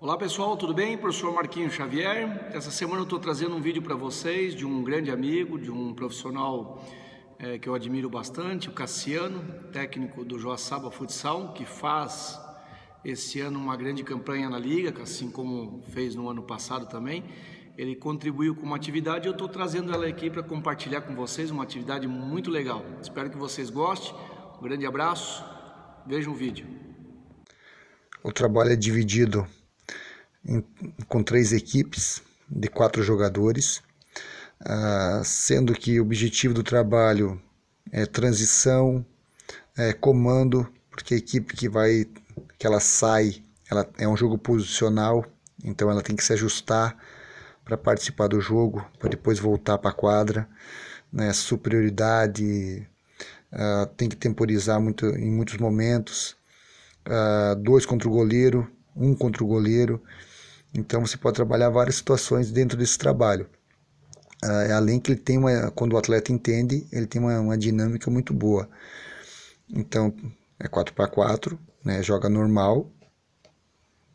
Olá pessoal, tudo bem? Professor Marquinhos Xavier. Essa semana eu estou trazendo um vídeo para vocês de um grande amigo, de um profissional é, que eu admiro bastante, o Cassiano, técnico do Joaçaba Futsal, que faz esse ano uma grande campanha na liga, assim como fez no ano passado também. Ele contribuiu com uma atividade e eu estou trazendo ela aqui para compartilhar com vocês uma atividade muito legal. Espero que vocês gostem. Um grande abraço. Veja o vídeo. O trabalho é dividido em, com três equipes de quatro jogadores, ah, sendo que o objetivo do trabalho é transição, é comando, porque a equipe que vai que ela sai, ela é um jogo posicional, então ela tem que se ajustar para participar do jogo, para depois voltar para a quadra, né? Superioridade, ah, tem que temporizar muito em muitos momentos, ah, dois contra o goleiro, um contra o goleiro. Então você pode trabalhar várias situações dentro desse trabalho. Uh, além que ele tem uma, quando o atleta entende, ele tem uma, uma dinâmica muito boa. Então é 4 para 4 né? joga normal,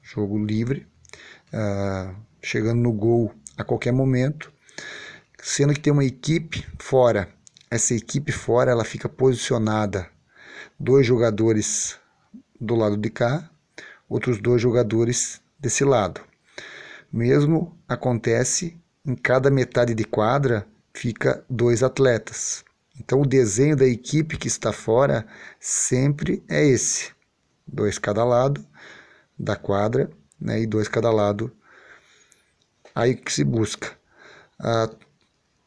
jogo livre, uh, chegando no gol a qualquer momento, sendo que tem uma equipe fora. Essa equipe fora ela fica posicionada, dois jogadores do lado de cá, outros dois jogadores desse lado. Mesmo acontece em cada metade de quadra fica dois atletas. Então o desenho da equipe que está fora sempre é esse, dois cada lado da quadra, né, e dois cada lado aí que se busca. Ah,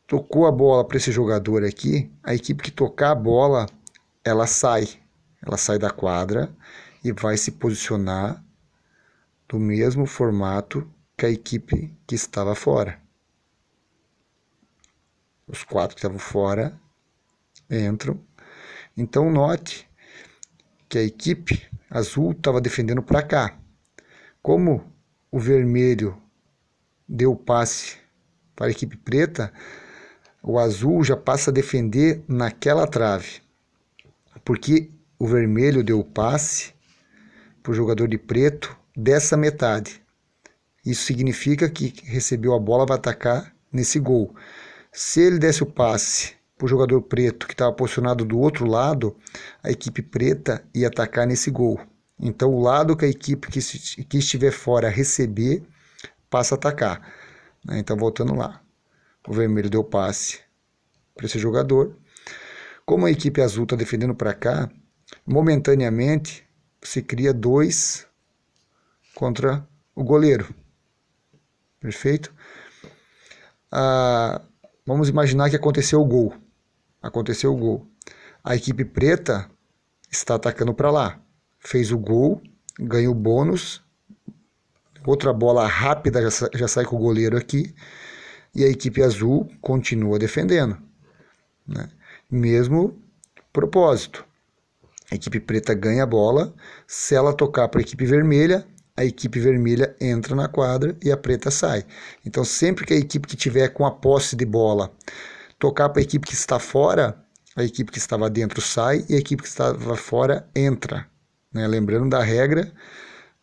tocou a bola para esse jogador aqui, a equipe que tocar a bola, ela sai, ela sai da quadra e vai se posicionar do mesmo formato que a equipe que estava fora. Os quatro que estavam fora entram. Então note que a equipe azul estava defendendo para cá. Como o vermelho deu passe para a equipe preta, o azul já passa a defender naquela trave. Porque o vermelho deu passe para o jogador de preto dessa metade. Isso significa que recebeu a bola para atacar nesse gol. Se ele desse o passe para o jogador preto que estava posicionado do outro lado, a equipe preta ia atacar nesse gol. Então, o lado que a equipe que, que estiver fora receber, passa a atacar. Né? Então, voltando lá, o vermelho deu passe para esse jogador. Como a equipe azul está defendendo para cá, momentaneamente se cria dois contra o goleiro. Perfeito? Ah, vamos imaginar que aconteceu o gol. Aconteceu o gol. A equipe preta está atacando para lá. Fez o gol, ganha o bônus. Outra bola rápida já sai, já sai com o goleiro aqui. E a equipe azul continua defendendo. Né? Mesmo propósito. A equipe preta ganha a bola. Se ela tocar para a equipe vermelha, a equipe vermelha entra na quadra e a preta sai. Então, sempre que a equipe que tiver com a posse de bola tocar para a equipe que está fora, a equipe que estava dentro sai e a equipe que estava fora entra. Né? Lembrando da regra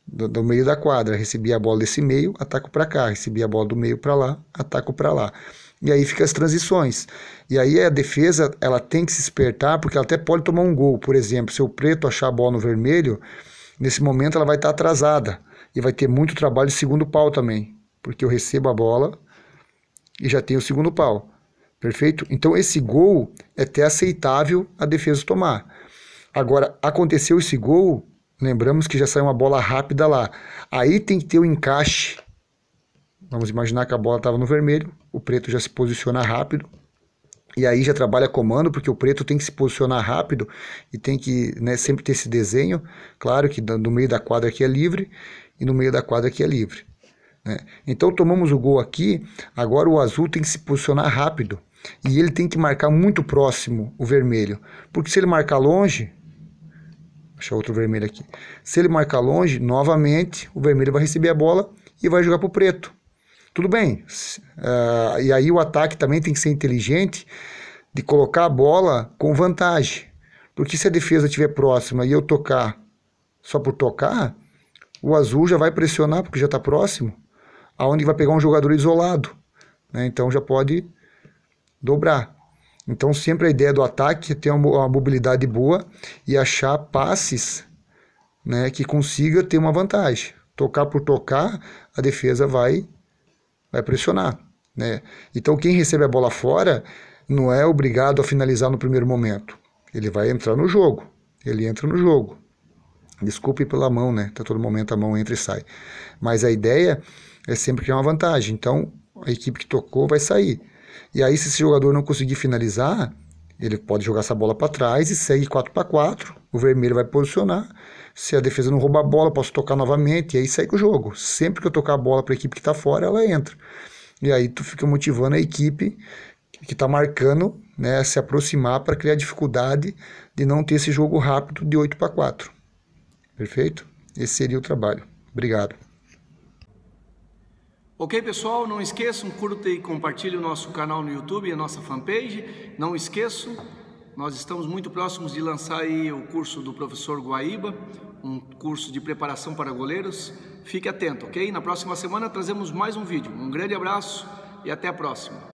do, do, meio da quadra: recebi a bola desse meio, ataco para cá, recebi a bola do meio para lá, ataco para lá. E aí fica as transições. E aí a defesa, ela tem que se espertar, porque ela até pode tomar um gol. Por exemplo, se o preto achar a bola no vermelho, nesse momento ela vai estar tá atrasada. E vai ter muito trabalho de segundo pau também. Porque eu recebo a bola e já tenho o segundo pau. Perfeito? Então esse gol é até aceitável a defesa tomar. Agora, aconteceu esse gol, lembramos que já saiu uma bola rápida lá. Aí tem que ter o um encaixe Vamos imaginar que a bola estava no vermelho, o preto já se posiciona rápido, e aí já trabalha comando, porque o preto tem que se posicionar rápido e tem que né, sempre ter esse desenho. Claro que no meio da quadra aqui é livre e no meio da quadra aqui é livre. Né? Então tomamos o gol aqui, agora o azul tem que se posicionar rápido e ele tem que marcar muito próximo o vermelho, porque se ele marcar longe, deixa outro vermelho aqui, se ele marcar longe, novamente o vermelho vai receber a bola e vai jogar para o preto. Tudo bem. Uh, e aí o ataque também tem que ser inteligente de colocar a bola com vantagem. Porque se a defesa estiver próxima e eu tocar só por tocar, o azul já vai pressionar porque já está próximo, aonde vai pegar um jogador isolado. Né? Então já pode dobrar. Então sempre a ideia do ataque é ter uma mobilidade boa e achar passes né, que consiga ter uma vantagem. Tocar por tocar, a defesa vai vai pressionar. Né? Então, quem recebe a bola fora não é obrigado a finalizar no primeiro momento. Ele vai entrar no jogo. Ele entra no jogo. Desculpe pela mão, né? Tá todo momento a mão entra e sai. Mas a ideia é sempre que é uma vantagem. Então, a equipe que tocou vai sair. E aí, se esse jogador não conseguir finalizar, ele pode jogar essa bola para trás e segue 4 para 4. O vermelho vai posicionar se a defesa não roubar a bola, posso tocar novamente e aí segue o jogo. Sempre que eu tocar a bola para a equipe que está fora, ela entra. E aí tu fica motivando a equipe que está marcando né, se aproximar para criar dificuldade de não ter esse jogo rápido de 8 para 4. Perfeito? Esse seria o trabalho. Obrigado. Ok, pessoal? Não esqueçam, curta e compartilhe o nosso canal no YouTube e a nossa fanpage. Não esqueçam, nós estamos muito próximos de lançar aí o curso do professor Guaíba, um curso de preparação para goleiros. Fique atento, ok? Na próxima semana trazemos mais um vídeo. Um grande abraço e até a próxima.